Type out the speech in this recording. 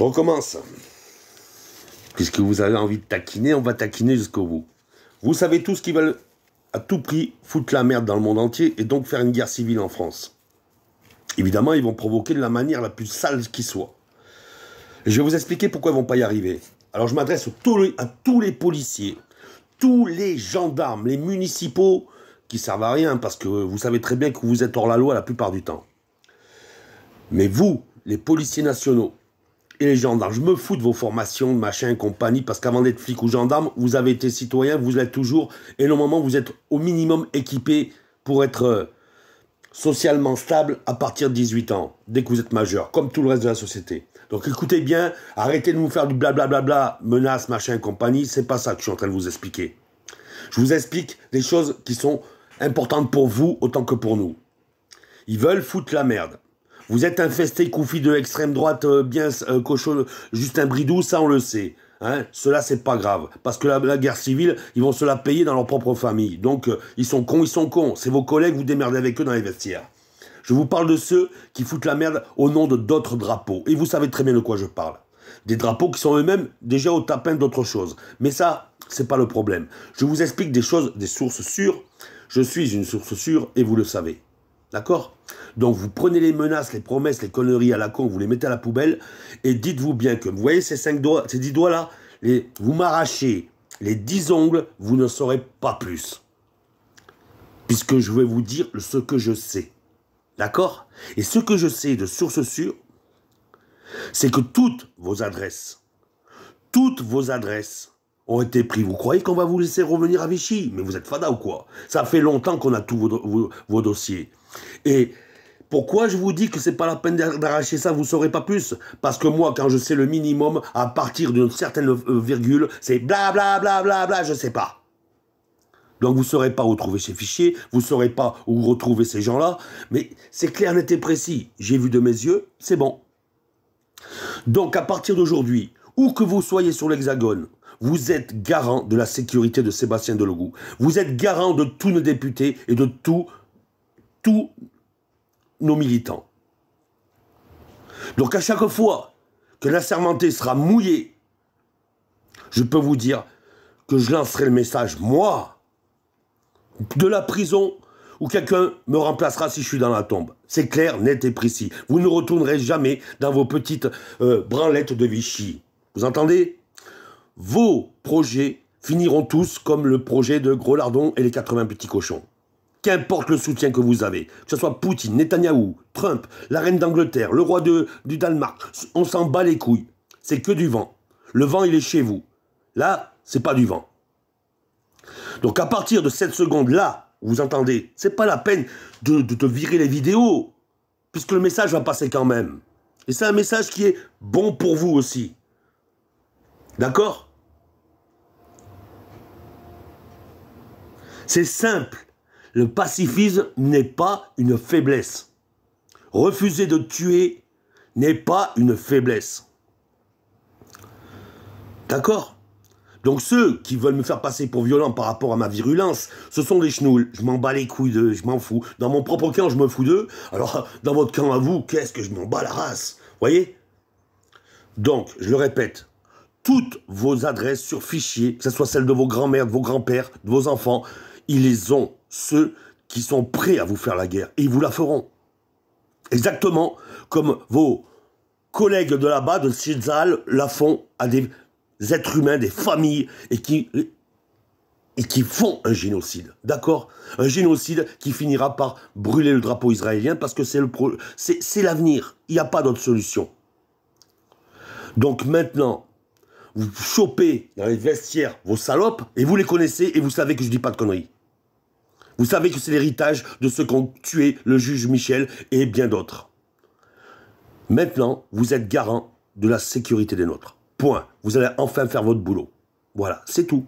Je recommence. Puisque vous avez envie de taquiner, on va taquiner jusqu'au bout. Vous savez tous qu'ils veulent à tout prix foutre la merde dans le monde entier et donc faire une guerre civile en France. Évidemment, ils vont provoquer de la manière la plus sale qui soit. je vais vous expliquer pourquoi ils vont pas y arriver. Alors je m'adresse à tous les policiers, tous les gendarmes, les municipaux qui servent à rien parce que vous savez très bien que vous êtes hors la loi la plupart du temps. Mais vous, les policiers nationaux, et les gendarmes. Je me fous de vos formations, de machin, compagnie, parce qu'avant d'être flic ou gendarme, vous avez été citoyen, vous l'êtes toujours, et où vous êtes au minimum équipé pour être euh, socialement stable à partir de 18 ans, dès que vous êtes majeur, comme tout le reste de la société. Donc écoutez bien, arrêtez de nous faire du blablabla, bla bla, menaces, machin, compagnie, c'est pas ça que je suis en train de vous expliquer. Je vous explique des choses qui sont importantes pour vous autant que pour nous. Ils veulent foutre la merde. Vous êtes infesté, Koufi de l'extrême droite, euh, bien cochon, euh, cochon, Justin Bridou, ça on le sait. Hein, cela c'est pas grave parce que la, guerre civile ils vont se la payer dans leur propre famille donc euh, ils sont cons ils sont cons c'est vos collègues vous démerdez avec eux dans les vestiaires je vous parle de ceux qui foutent la merde au nom de d'autres drapeaux et vous savez très bien de quoi je parle des drapeaux qui sont eux-mêmes déjà au tapin d'autres choses mais ça c'est pas le problème je vous explique des choses des sources sûres je suis une source sûre et vous le savez D'accord Donc vous prenez les menaces, les promesses, les conneries à la con, vous les mettez à la poubelle et dites-vous bien que, vous voyez ces cinq doigts, ces dix doigts là, vous m'arrachez les dix ongles, vous ne saurez pas plus. Puisque je vais vous dire ce que je sais. D'accord Et ce que je sais de source sûre, c'est que toutes vos adresses, toutes vos adresses ont oh, été pris. Vous croyez qu'on va vous laisser revenir à Vichy Mais vous êtes fada ou quoi Ça fait longtemps qu'on a tous vos, dossiers. Et pourquoi je vous dis que c'est pas la peine d'arracher ça, vous saurez pas plus Parce que moi, quand je sais le minimum, à partir d'une certaine euh, euh, virgule, c'est bla bla bla bla bla, je sais pas. Donc vous ne saurez pas où trouver ces fichiers, vous ne saurez pas où retrouver ces gens-là, mais c'est clair, net précis. J'ai vu de mes yeux, c'est bon. Donc à partir d'aujourd'hui, où que vous soyez sur l'Hexagone, vous êtes garant de la sécurité de Sébastien Delogou. Vous êtes garant de tous nos députés et de tous, nos militants. Donc à chaque fois que sermentée sera mouillée, je peux vous dire que je lancerai le message, moi, de la prison où quelqu'un me remplacera si je suis dans la tombe. C'est clair, net et précis. Vous ne retournerez jamais dans vos petites euh, branlettes de Vichy. Vous entendez Vos projets finiront tous comme le projet de Gros Lardon et les 80 petits cochons. Qu'importe le soutien que vous avez, que ce soit Poutine, Netanyahou, Trump, la reine d'Angleterre, le roi de, du Danemark, on s'en bat les couilles. C'est que du vent. Le vent, il est chez vous. Là, c'est pas du vent. Donc à partir de cette seconde-là, vous entendez, c'est pas la peine de, te virer les vidéos, puisque le message va passer quand même. Et c'est un message qui est bon pour vous aussi. D'accord C'est simple. Le pacifisme n'est pas une faiblesse. Refuser de tuer n'est pas une faiblesse. D'accord donc ceux qui veulent me faire passer pour violent par rapport à ma virulence, ce sont les chenouls. Je m'en bats les couilles d'eux, je m'en fous. Dans mon propre camp, je me fous d'eux. Alors dans votre camp à vous, qu'est-ce que je m'en bats la race Voyez Donc, je le répète, toutes vos adresses sur fichiers, que ce soit celle de vos grands-mères, de vos grands-pères, de vos enfants. Ils les ont, ceux qui sont prêts à vous faire la guerre. Et ils vous la feront. Exactement comme vos collègues de là-bas, de Shizal, la font à des êtres humains, des familles, et qui, et qui font un génocide. D'accord Un génocide qui finira par brûler le drapeau israélien parce que c'est l'avenir. Il n'y a pas d'autre solution. Donc maintenant, vous chopez dans les vestiaires vos salopes, et vous les connaissez, et vous savez que je dis pas de conneries. Vous savez que c'est l'héritage de ceux qui ont tué le juge Michel et bien d'autres. Maintenant, vous êtes garant de la sécurité des nôtres. Point. Vous allez enfin faire votre boulot. Voilà, c'est tout.